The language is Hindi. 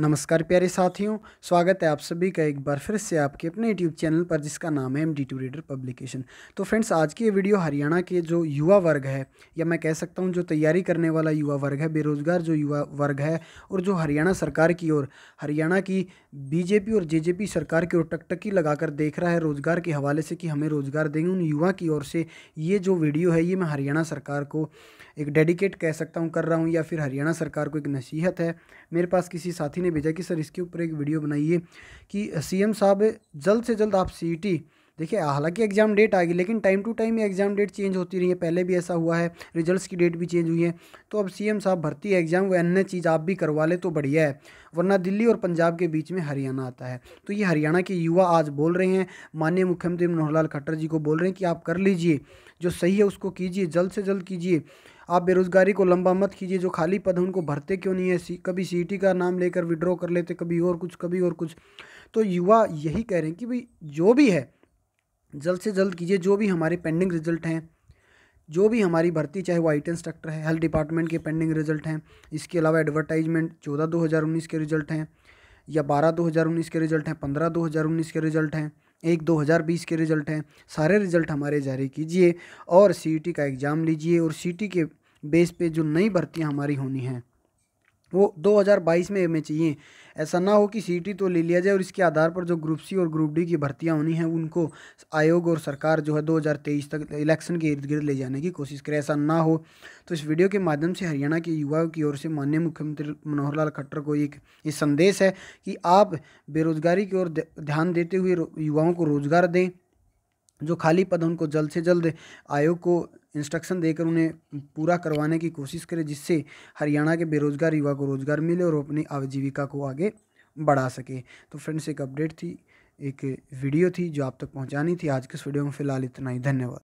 नमस्कार प्यारे साथियों स्वागत है आप सभी का एक बार फिर से आपके अपने यूट्यूब चैनल पर जिसका नाम है M D two reader publication तो फ्रेंड्स आज की ये वीडियो हरियाणा के जो युवा वर्ग है या मैं कह सकता हूँ जो तैयारी करने वाला युवा वर्ग है बेरोजगार जो युवा वर्ग है और जो हरियाणा सरकार की ओर हरियाणा की बीजेपी और पी सरकार की ओर टकटकी लगाकर देख रहा है रोजगार के हवाले से कि हमें रोजगार देंगे उन युवा की ओर से ये जो वीडियो है ये मैं हरियाणा सरकार को एक डेडिकेट कह सकता हूँ कर रहा हूँ या फिर हरियाणा सरकार को एक नसीहत है मेरे पास किसी साथी ने भेजा कि सर इसके ऊपर एक वीडियो बनाइए कि सीएम साहब जल्द से जल्द आप सीटी देखिए हालांकि एग्ज़ाम डेट आ गई लेकिन टाइम टू टाइम ये एग्ज़ाम डेट चेंज होती रही है पहले भी ऐसा हुआ है रिजल्ट्स की डेट भी चेंज हुई है तो अब सीएम साहब भर्ती एग्ज़ाम व अन्य चीज़ आप भी करवा ले तो बढ़िया है वरना दिल्ली और पंजाब के बीच में हरियाणा आता है तो ये हरियाणा के युवा आज बोल रहे हैं माननीय मुख्यमंत्री मनोहर लाल खट्टर जी को बोल रहे हैं कि आप कर लीजिए जो सही है उसको कीजिए जल्द से जल्द कीजिए आप बेरोजगारी को लंबा मत कीजिए जो खाली पद है उनको भरते क्यों नहीं है सी, कभी सी e का नाम लेकर विड्रॉ कर लेते कभी और कुछ कभी और कुछ तो युवा यही कह रहे हैं कि भाई जो भी है जल्द से जल्द कीजिए जो भी हमारे पेंडिंग रिजल्ट हैं जो भी हमारी भर्ती चाहे वो आई टी इंस्ट्रक्टर है हेल्थ डिपार्टमेंट के पेंडिंग रिजल्ट हैं इसके अलावा एडवर्टाइजमेंट चौदह दो हज़ार उन्नीस के रिजल्ट हैं या बारह दो हज़ार उन्नीस के रिजल्ट हैं पंद्रह दो हज़ार उन्नीस के रिजल्ट हैं एक दो हज़ार बीस के रिजल्ट हैं सारे रिजल्ट हमारे जारी कीजिए और सी e का एग्ज़ाम लीजिए और सी e के बेस पे जो नई भर्तियाँ हमारी होनी हैं वो 2022 में हमें चाहिए ऐसा ना हो कि सीटी तो ले लिया जाए और इसके आधार पर जो ग्रुप सी और ग्रुप डी की भर्तियां होनी हैं उनको आयोग और सरकार जो है 2023 तक इलेक्शन के इर्द गिर्द ले जाने की कोशिश करे ऐसा ना हो तो इस वीडियो के माध्यम से हरियाणा के युवाओं की ओर से माननीय मुख्यमंत्री मनोहर लाल खट्टर को एक ये संदेश है कि आप बेरोजगारी की ओर ध्यान देते हुए युवाओं को रोजगार दें जो खाली पद उनको जल्द से जल्द आयोग को इंस्ट्रक्शन देकर उन्हें पूरा करवाने की कोशिश करें जिससे हरियाणा के बेरोजगार युवा को रोजगार मिले और अपनी आजीविका को आगे बढ़ा सके तो फ्रेंड्स एक अपडेट थी एक वीडियो थी जो आप तक पहुंचानी थी आज के इस वीडियो में फिलहाल इतना ही धन्यवाद